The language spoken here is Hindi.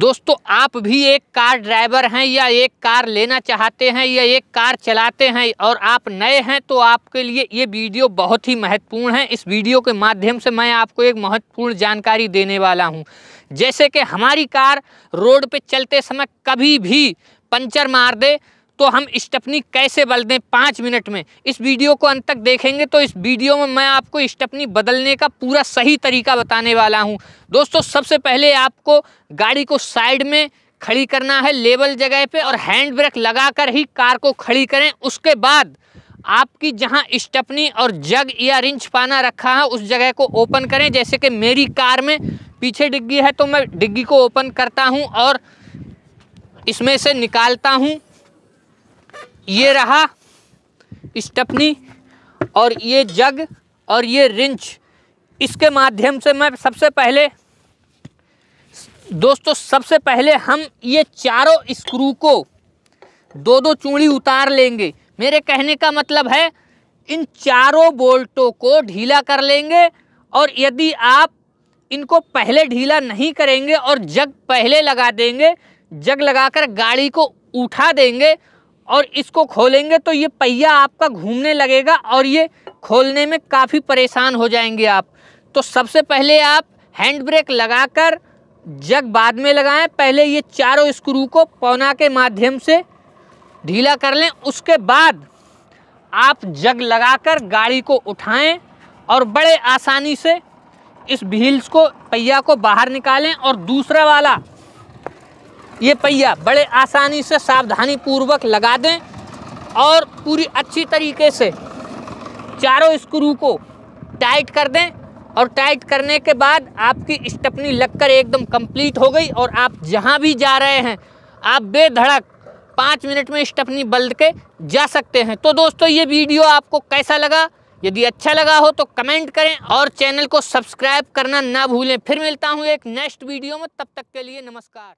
दोस्तों आप भी एक कार ड्राइवर हैं या एक कार लेना चाहते हैं या एक कार चलाते हैं और आप नए हैं तो आपके लिए ये वीडियो बहुत ही महत्वपूर्ण है इस वीडियो के माध्यम से मैं आपको एक महत्वपूर्ण जानकारी देने वाला हूं जैसे कि हमारी कार रोड पे चलते समय कभी भी पंचर मार दे तो हम स्टपनी कैसे बदल दें पाँच मिनट में इस वीडियो को अंत तक देखेंगे तो इस वीडियो में मैं आपको स्टपनी बदलने का पूरा सही तरीका बताने वाला हूं दोस्तों सबसे पहले आपको गाड़ी को साइड में खड़ी करना है लेवल जगह पे और हैंड ब्रेक लगाकर ही कार को खड़ी करें उसके बाद आपकी जहां स्टपनी और जग या रिंच पाना रखा है उस जगह को ओपन करें जैसे कि मेरी कार में पीछे डिग्गी है तो मैं डिग्गी को ओपन करता हूं और इसमें से निकालता हूं ये रहा स्टपनी और ये जग और ये रिंच इसके माध्यम से मैं सबसे पहले दोस्तों सबसे पहले हम ये चारों स्क्रू को दो दो चूड़ी उतार लेंगे मेरे कहने का मतलब है इन चारों बोल्टों को ढीला कर लेंगे और यदि आप इनको पहले ढीला नहीं करेंगे और जग पहले लगा देंगे जग लगाकर गाड़ी को उठा देंगे और इसको खोलेंगे तो ये पहिया आपका घूमने लगेगा और ये खोलने में काफ़ी परेशान हो जाएंगे आप तो सबसे पहले आप हैंड ब्रेक लगाकर जग बाद में लगाएं पहले ये चारों स्क्रू को पौना के माध्यम से ढीला कर लें उसके बाद आप जग लगाकर गाड़ी को उठाएं और बड़े आसानी से इस व्हील्स को पहिया को बाहर निकालें और दूसरा वाला ये पहिया बड़े आसानी से सावधानी पूर्वक लगा दें और पूरी अच्छी तरीके से चारों स्क्रू को टाइट कर दें और टाइट करने के बाद आपकी स्टपनी लगकर एकदम कंप्लीट हो गई और आप जहाँ भी जा रहे हैं आप बेधड़क पाँच मिनट में स्टपनी बल्द के जा सकते हैं तो दोस्तों ये वीडियो आपको कैसा लगा यदि अच्छा लगा हो तो कमेंट करें और चैनल को सब्सक्राइब करना ना भूलें फिर मिलता हूँ एक नेक्स्ट वीडियो में तब तक के लिए नमस्कार